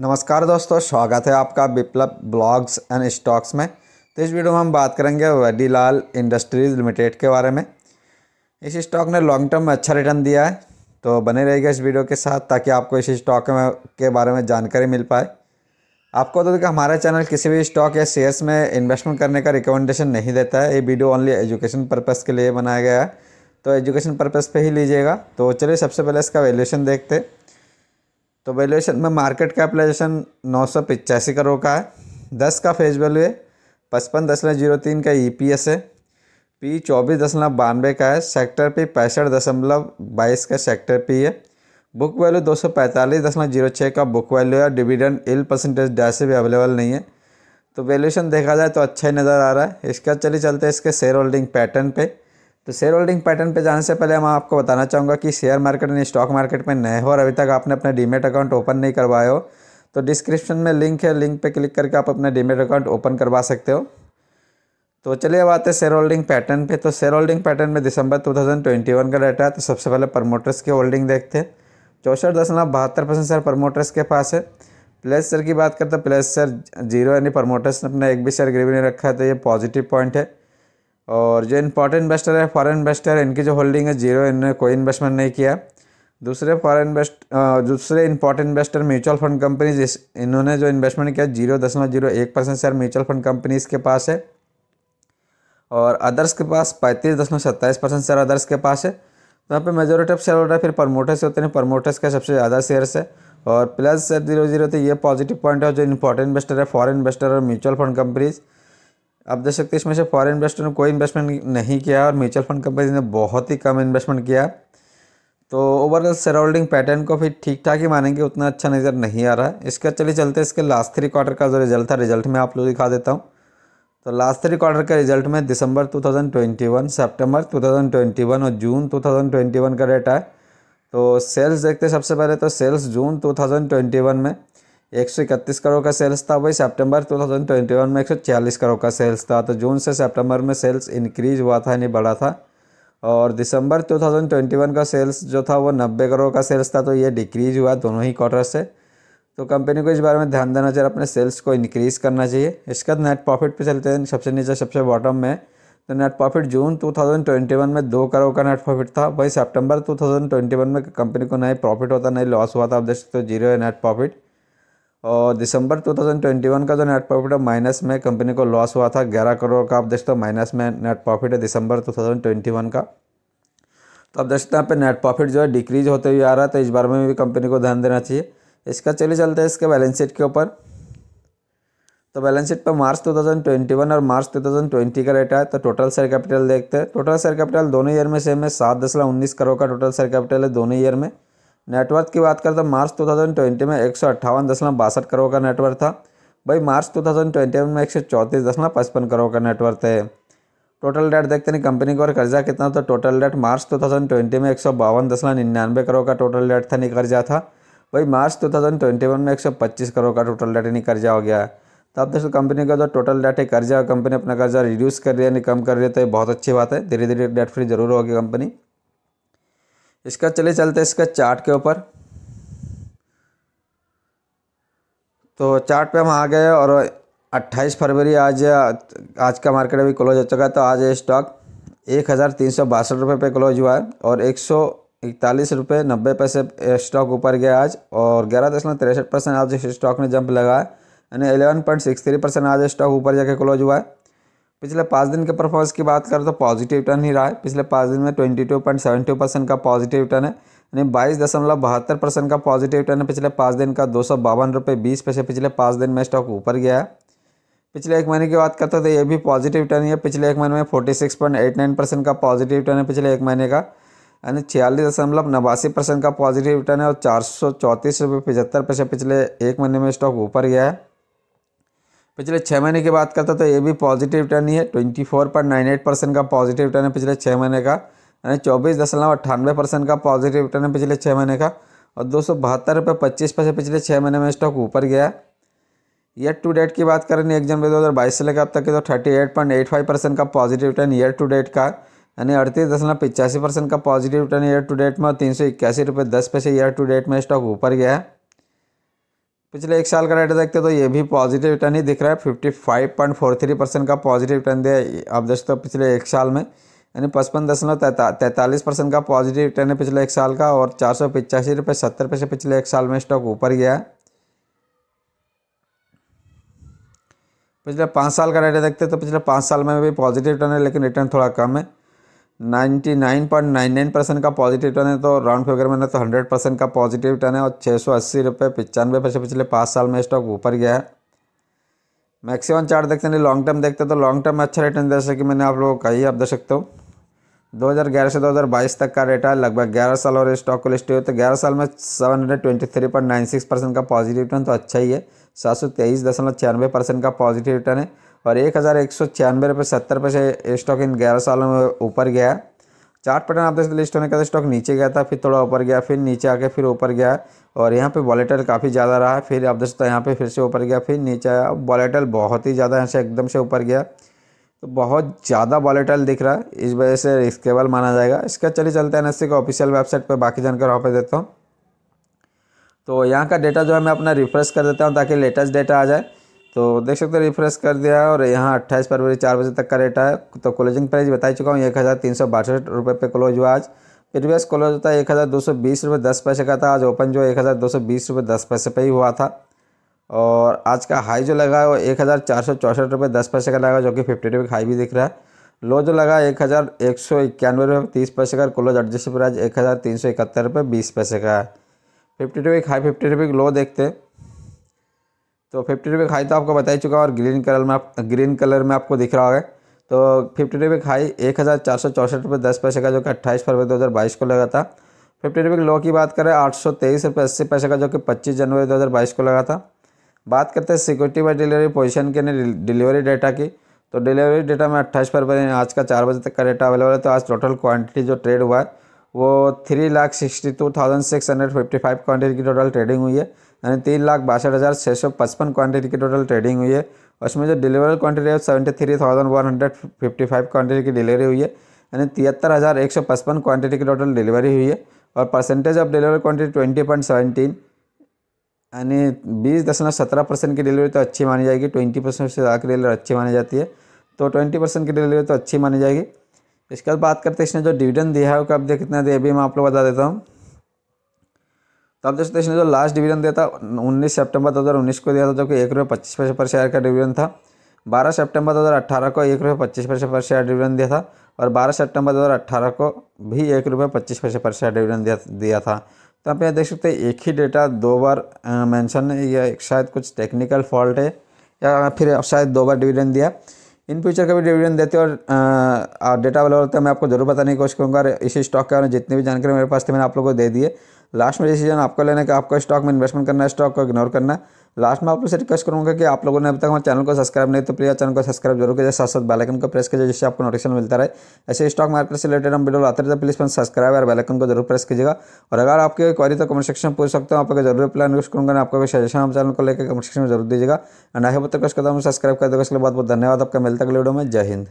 नमस्कार दोस्तों स्वागत है आपका विप्लव ब्लॉग्स एंड स्टॉक्स में तो इस वीडियो में हम बात करेंगे वडीलाल इंडस्ट्रीज लिमिटेड के बारे में इस स्टॉक ने लॉन्ग टर्म में अच्छा रिटर्न दिया है तो बने रहेगा इस वीडियो के साथ ताकि आपको इस स्टॉक में के बारे में जानकारी मिल पाए आपको बता तो देखिए हमारा चैनल किसी भी स्टॉक या शेयर्स में इन्वेस्टमेंट करने का रिकमेंडेशन नहीं देता है ये वीडियो ओनली एजुकेशन पर्पज़ के लिए बनाया गया है तो एजुकेशन पर्पज़ पे ही लीजिएगा तो चलिए सबसे पहले इसका वैल्यूशन देखते हैं तो वैल्यूएशन में मार्केट कैपिटलाइजेशन नौ सौ पिचासी करोड़ का है दस का फेस वैल्यू है पचपन दशमलव जीरो तीन का ई पी एस है पी चौबीस दशमलव बानवे का है सेक्टर पी पैंसठ दशमलव बाईस का सेक्टर पी है बुक वैल्यू दो सौ पैंतालीस दशमलव जीरो छः का बुक वैल्यू है डिविडेंड इल परसेंटेज डैश भी अवेलेबल नहीं है तो वैल्यूशन देखा जाए तो अच्छा ही नज़र आ रहा है इसका चलिए चलते हैं इसके शेयर होल्डिंग पैटर्न पे तो शेयर होल्डिंग पैटर्न पे जाने से पहले मैं आपको बताना चाहूँगा कि शेयर मार्केट यानी स्टॉक मार्केट में नए हो और अभी तक आपने अपना डीमेट अकाउंट ओपन नहीं करवाया हो तो डिस्क्रिप्शन में लिंक है लिंक पे क्लिक करके आप अपना डीमेट अकाउंट ओपन करवा सकते हो तो चलिए अब आते हैं शेयर होल्डिंग पैटर्न पर तो शेयर होल्डिंग पैटर्न में दिसंबर टू का डाटा है तो सबसे पहले प्रमोटर्स की होल्डिंग देखते हैं चौसठ दशमलव बहत्तर परसेंट सर प्रमोटर्स के पास है प्लेस सर की बात करते हैं प्लेस सर जीरो यानी प्रमोटर्स ने अपना एक भी शेयर गिरवी नहीं रखा है तो ये पॉजिटिव पॉइंट है और जो इम्पोर्टेंट इन्वेस्टर है फॉरेन इन्वेस्टर इनकी जो होल्डिंग है जीरो इन्होंने कोई इन्वेस्टमेंट नहीं किया दूसरे फॉरेन इन्वेस्ट दूसरे important investor mutual fund companies इन्होंने जो इन्वेस्टमेंट किया जीरो दशमलव जीरो एक percent share mutual fund companies के पास है और अदर्स के पास पैंतीस दशमलव सत्ताईस परसेंट शेयर अदर्स के पास है तो यहाँ पे मेजोरिटी ऑफ शेयर होल्डर फिर प्रमोटर्स होते हैं प्रमोटर्स का सबसे ज़्यादा शेयर है और प्लस जीरो जीरो तो ये पॉजिटिव पॉइंट है जो इंपॉर्टेंट इन्वेस्टर है फॉरेन इन्वेस्टर और म्यूचुअल फंड कंपनीज़ आप देख सकते हैं इसमें से फॉरेन इन्वेस्टर ने कोई इन्वेस्टमेंट नहीं किया और म्यूचुअल फंड कंपनी ने बहुत ही कम इन्वेस्टमेंट किया तो ओवरऑल शेयर होल्डिंग पैटर्न को फिर ठीक ठाक ही मानेंगे उतना अच्छा नज़र नहीं आ रहा है इसके चलिए चलते इसके लास्ट थ्री क्वार्टर का जो रिजल्ट था रिजल्ट में आप लोग दिखा देता हूँ तो लास्ट थ्री क्वार्टर का रिजल्ट में दिसंबर 2021, सितंबर 2021 और जून 2021 का डेटा है तो सेल्स देखते सबसे पहले तो सेल्स जून टू में एक सौ इकतीस करोड़ का सेल्स था वही सितंबर 2021 में एक सौ छियालीस करोड़ का सेल्स था तो जून से सितंबर में सेल्स इंक्रीज हुआ था यानी बढ़ा था और दिसंबर 2021 का सेल्स जो था वो नब्बे करोड़ का सेल्स था तो ये डिक्रीज हुआ दोनों ही क्वार्टर से तो कंपनी को इस बारे में ध्यान देना चाहिए अपने सेल्स को इंक्रीज़ करना चाहिए इसके बाद नेट प्रॉफिट पे चलते हैं सबसे नीचे सबसे बॉटम में तो नेट प्रॉफिट जून 2021 में दो करोड़ का नेट प्रॉफिट था वही सेप्टेम्बर टू में कंपनी को नए प्रॉफिट होता नहीं लॉस हुआ था आप देख सकते हो जीरो है नेट प्रॉफिट और दिसंबर 2021 का जो नेट प्रॉफिट है माइनस में कंपनी को लॉस हुआ था 11 करोड़ का आप देखते हो माइनस में नेट प्रॉफिट है दिसंबर 2021 का तो आप देखते हैं यहाँ पे नेट प्रॉफिट जो है डिक्रीज होते हुए आ रहा है तो इस बारे में भी कंपनी को ध्यान देना चाहिए इसका चलिए चलते हैं इसके बैलेंस शीट के ऊपर तो बैलेंस शीट पर मार्च टू और मार्च टू का रेट है तो टोटल शेयर कैपिटल देखते हैं टोटल शेयर कैपिटल दोनों ईयर में सेम है सात उन्नीस करोड़ का टोटल शेयर कैपिटल है दोनों ईयर में नेटवर्थ की बात करें तो मार्च 2020 में एक करोड़ का नेटवर्थ था भाई मार्च 2021 में एक करोड़ का नेटवर्थ है टोटल डेट देखते हैं कंपनी का और कर्जा कितना तो टोटल डेट मार्च 2020 में एक करोड़ का टोटल डेट था नहीं कर्जा था भाई मार्च 2021 में पच्चीस करोड़ का टोटल डेट नहीं कर्जा हो गया है तो अब दोस्तों कंपनी का जो टोटल डेट है कर्जा कंपनी अपना कर्जा रिड्यूस कर रही है नहीं कम कर रही है तो ये बहुत अच्छी बात है धीरे धीरे डेट फ्री जरूर होगी कंपनी इसका चले चलते इसका चार्ट के ऊपर तो चार्ट पे हम आ गए और 28 फरवरी आज आज का मार्केट अभी क्लोज हो चुका है तो आज ये स्टॉक एक हज़ार तीन सौ बासठ रुपये पे क्लोज हुआ है और एक सौ इकतालीस रुपये नब्बे पैसे स्टॉक ऊपर गया आज और ग्यारह दशमलव तिरसठ परसेंट आज स्टॉक ने जंप लगाया यानी eleven point six three percent आज स्टॉक ऊपर जाके क्लोज हुआ है पिछले पाँच दिन के परफॉर्मेंस की बात करें तो पॉजिटिव टर्न ही रहा है पिछले पाँच दिन में twenty two point seven two percent का पॉजिटिव टर्न है यानी बाईस दशमलव बहत्तर परसेंट का पॉजिटिव टर्न है पिछले पाँच दिन का दो सौ बावन रुपये बीस पैसे पिछले पाँच दिन में स्टॉक ऊपर गया है पिछले एक महीने की बात करते तो ये भी पॉजिटिव टर्न है पिछले एक महीने में forty six point eight nine percent का पॉजिटिव टर्न है पिछले एक महीने का यानी छियालीस दशमलव नवासी परसेंट का पॉजिटिव रिटर्न है और चार सौ चौंतीस रुपये पचहत्तर पैसे पिछले एक महीने में स्टॉक ऊपर गया है पिछले छः महीने की बात करता तो ये भी पॉजिटिव रिटर्न ही है twenty four point nine eight percent का पॉजिटिव रिटर्न है पिछले छः महीने का यानी चौबीस दशमलव अट्ठानवे परसेंट का पॉजिटिव रिटर्न है पिछले छः महीने का और दो सौ बहत्तर रुपये पच्चीस पैसे पिछले छः महीने में स्टॉक ऊपर गया ईयर टू डेट की बात करें एक जनवरी दो हज़ार बाईस से लेकर अब तक के तो thirty eight point eight five percent का positive return year to date का यानी अड़तीस दशमलव पिचासी परसेंट का positive return year to date में और तीन सौ इक्यासी रुपये दस पैसे ईयर टू डेट में स्टॉक ऊपर गया है पिछले एक साल का डाटा देखते तो ये भी पॉजिटिव रिटर्न ही दिख रहा है fifty five point four three percent का पॉजिटिव रिटर्न दिया आप देखते हो पिछले एक साल में यानी पचपन दशमलव तैंतालीस परसेंट का पॉजिटिव रिटर्न है पिछले एक साल का और चार सौ पिचासी रुपये सत्तर पैसे पिछले एक साल में स्टॉक ऊपर गया है पिछले पाँच साल का डाटा देखते तो पिछले पाँच साल में भी पॉजिटिव रिटर्न है लेकिन रिटर्न थोड़ा कम है 99.99 परसेंट का पॉजिटिव टर्न है तो राउंड फिगर में तो 100 परसेंट का पॉजिटिव टर्न है और छः सौ अस्सी रुपये पचानवे पैसे पिछले पाँच साल में स्टॉक ऊपर गया है मैक्सिमम चार्ट देखते नहीं लॉन्ग टर्म देखते तो लॉन्ग टर्म में अच्छा रिटर्न जैसे कि मैंने आप लोगों को कही आप देख सकते हो दो से दो तक का रेट है लगभग ग्यारह साल और स्टॉक को लिस्ट हुई तो ग्यारह साल में सेवन परसेंट का पॉजिटिव रिटर्न तो अच्छा ही है सात परसेंट का पॉजिटिव रिटर्न है और एक हज़ार एक सौ छियानवे रुपये सत्तर पैसे स्टॉक इन ग्यारह सालों में ऊपर गया चार्ट पैटर्न आप देख लिस्ट होने का स्टॉक तो नीचे गया था फिर थोड़ा ऊपर गया फिर नीचे आके फिर ऊपर गया और यहाँ पे वॉलेटल काफ़ी ज़्यादा रहा फिर आप देख सकते हो यहाँ पर फिर से ऊपर गया फिर नीचे आया वॉलेटल बहुत ही ज़्यादा यहाँ से एकदम से ऊपर गया तो बहुत ज़्यादा वॉलेटल दिख रहा है इस वजह से रिस्केबल माना जाएगा इसका चलिए चलते हैं एनएससी का ऑफिशियल वेबसाइट पर बाकी जानकारी वहाँ पर देता हूँ तो यहाँ का डेटा जो है मैं अपना रिफ्रेश कर देता हूँ ताकि लेटेस्ट डेटा आ जाए तो देख सकते हो रिफ्रेश कर दिया है और यहाँ अट्ठाईस फरवरी चार बजे तक का रेट है तो क्लोजिंग प्राइस बता चुका हूँ एक हज़ार तीन सौ बासठ रुपये पे क्लोज हुआ आज प्रीवियस क्लोज होता है एक हज़ार दो सौ बीस रुपये दस पैसे का था आज ओपन जो एक हज़ार दो सौ बीस रुपये दस पैसे पे ही हुआ था और आज का हाई जो लगा है वो एक हज़ार चार सौ चौंसठ रुपये दस पैसे का लगा जो कि फिफ्टी रुपये हाई भी दिख रहा है लो जो लगा एक हज़ार एक सौ इक्यानवे रुपये तीस पैसे का क्लोज एडजस्ट प्राइस एक हज़ार तीन सौ इकहत्तर रुपये बीस पैसे का है फिफ्टी रुपये हाई फिफ्टी रुपये लो देखते हैं तो फिफ्टी रुपये हाई तो आपको बता ही चुका और ग्रीन कलर में आप ग्रीन कलर में आपको दिख रहा होगा तो फिफ्टी रुपये हाई एक हज़ार चार सौ चौंसठ रुपये दस पैसे का जो कि अट्ठाईस फरवरी दो हज़ार बाईस को लगा था फिफ्टी रुपये लो की बात करें आठ सौ तेईस रुपये अस्सी पैसे का जो कि पच्चीस जनवरी दो हज़ार बाईस को लगा था बात करते हैं सिक्योरिटी बाई डिलीवरी पोजिशन के डिलीवरी डेटा की तो डिलीवरी डेटा में अट्ठाईस फरवरी आज का चार बजे तक का डेटा अवेलेबल है तो आज टोटल क्वान्टिटी जो ट्रेड हुआ है वो three lakh sixty two thousand six hundred fifty five quantity की टोटल ट्रेडिंग हुई है यानी तीन लाख बासठ हज़ार छः सौ पचपन क्वान्टिटी की टोटल ट्रेडिंग हुई है और जो डिलीवरी क्वान्टिटी है seventy three thousand one hundred fifty five quantity की डिलीवरी हुई है यानी तिहत्तर हज़ार एक सौ पचपन क्वान्टिटी की टोटल डिलीवरी हुई है और percentage of delivery quantity twenty point seventeen यानी बीस दशमलव सत्रह परसेंट की डिलीवरी तो अच्छी मानी जाएगी ट्वेंटी परसेंट से ज़्यादा की डिलीवरी अच्छी मानी जाती है तो ट्वेंटी परसेंट की डिलीवरी तो अच्छी मानी जाएगी इसके बाद बात करते हैं इसने जो डिविडेंड दिया है वो कब दिया कितना दिया अभी मैं आप लोग बता देता हूँ तब देखते इसने जो लास्ट डिवीजन दिया था उन्नीस सेप्टेम्बर दो हज़ार उन्नीस को दिया था जबकि एक रुपये पच्चीस पैसे पर शेयर का डिवीजन था बारह सेप्टेम्बर दो हज़ार अट्ठारह को एक रुपये पच्चीस पैसे पर शेयर डिवीजन दिया था और बारह सेप्टेम्बर दो हज़ार अट्ठारह को भी एक रुपये पच्चीस पैसे पर शेयर डिविडन दिया था तो आप यहाँ देख सकते हैं एक ही डेटा दो बार मैंशन है या शायद कुछ टेक्निकल फॉल्ट है या फिर शायद दो बार डिविडन दिया इन फ्यूचर का भी डिविडन देते और डेटा अवेलेबल होता है मैं आपको जरूर बताने की कोशिश करूँगा इसी स्टॉक के बारे में जितनी भी जानकारी मेरे पास थी मैंने आप लोगों को दे दिए लास्ट में डिसीजन आपका लेना है कि आपको स्टॉक में इन्वेस्टमेंट करना है स्टॉक को इग्नोर करना है लास्ट में आप लोग से रिक्वेस्ट करूँगा कि आप लोगों ने अभी तक हमारे चैनल को सब्सक्राइब नहीं तो प्लीज़ चैनल को सब्सक्राइब जरूर कीजिए साथ साथ बैलकन को प्रेस कीजिए जिससे आपको नोटिफिकेशन मिलता रहे ऐसे स्टॉक मार्केट से रिलेटेड हम वीडियो लाते रहते प्लीज़ मैं सब्सक्राइब और बैलकन को जरूर प्रेस कीजिएगा और अगर आपकी क्वारी तो कमेंट सेक्शन में पूछ सकते हो आपको जरूर रिप्लाई रिक्वेस्ट करूँगा आपका कोई सजेशन हम चैनल को लेकर कमेंट सेक्शन में जरूर दीजिएगा एंड आई होप तक रिक्वेस्ट करता हूँ सब्सक्राइब कर देगा इसके लिए बहुत बहुत धन्यवाद आपका मिलता है वीडियो में जय हिंद